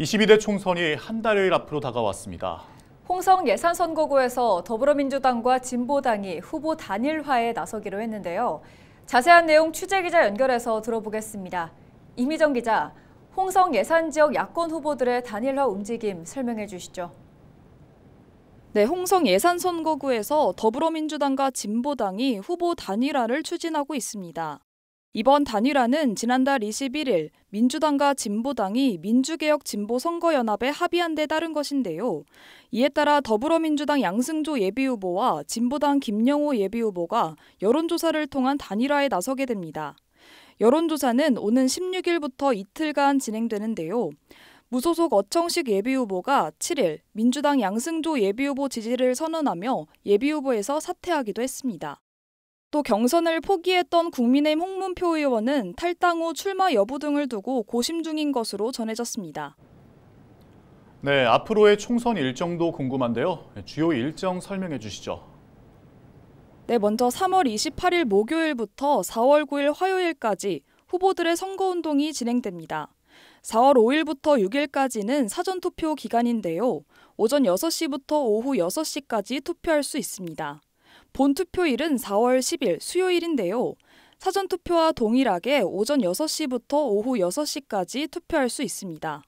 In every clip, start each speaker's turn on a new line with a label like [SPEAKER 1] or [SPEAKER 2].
[SPEAKER 1] 22대 총선이 한 달을 앞으로 다가왔습니다.
[SPEAKER 2] 홍성 예산선거구에서 더불어민주당과 진보당이 후보 단일화에 나서기로 했는데요. 자세한 내용 취재기자 연결해서 들어보겠습니다. 이미정 기자, 홍성 예산지역 야권 후보들의 단일화 움직임 설명해 주시죠. 네,
[SPEAKER 3] 홍성 예산선거구에서 더불어민주당과 진보당이 후보 단일화를 추진하고 있습니다. 이번 단일화는 지난달 21일 민주당과 진보당이 민주개혁 진보 선거연합에 합의한 데 따른 것인데요. 이에 따라 더불어민주당 양승조 예비후보와 진보당 김영호 예비후보가 여론조사를 통한 단일화에 나서게 됩니다. 여론조사는 오는 16일부터 이틀간 진행되는데요. 무소속 어청식 예비후보가 7일 민주당 양승조 예비후보 지지를 선언하며 예비후보에서 사퇴하기도 했습니다. 또 경선을 포기했던 국민의힘 홍문표 의원은 탈당 후 출마 여부 등을 두고 고심 중인 것으로 전해졌습니다.
[SPEAKER 1] 네, 앞으로의 총선 일정도 궁금한데요. 주요 일정 설명해 주시죠.
[SPEAKER 3] 네, 먼저 3월 28일 목요일부터 4월 9일 화요일까지 후보들의 선거운동이 진행됩니다. 4월 5일부터 6일까지는 사전투표 기간인데요. 오전 6시부터 오후 6시까지 투표할 수 있습니다. 본투표일은 4월 10일 수요일인데요. 사전투표와 동일하게 오전 6시부터 오후 6시까지 투표할 수 있습니다.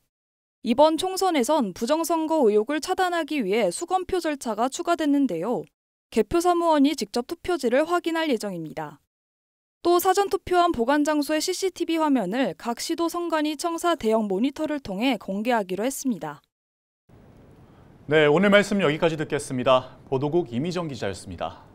[SPEAKER 3] 이번 총선에선 부정선거 의혹을 차단하기 위해 수검표 절차가 추가됐는데요. 개표 사무원이 직접 투표지를 확인할 예정입니다. 또 사전투표한 보관장소의 CCTV 화면을 각 시도 선관위 청사 대형 모니터를 통해 공개하기로 했습니다.
[SPEAKER 1] 네, 오늘 말씀 여기까지 듣겠습니다. 보도국 이미정 기자였습니다.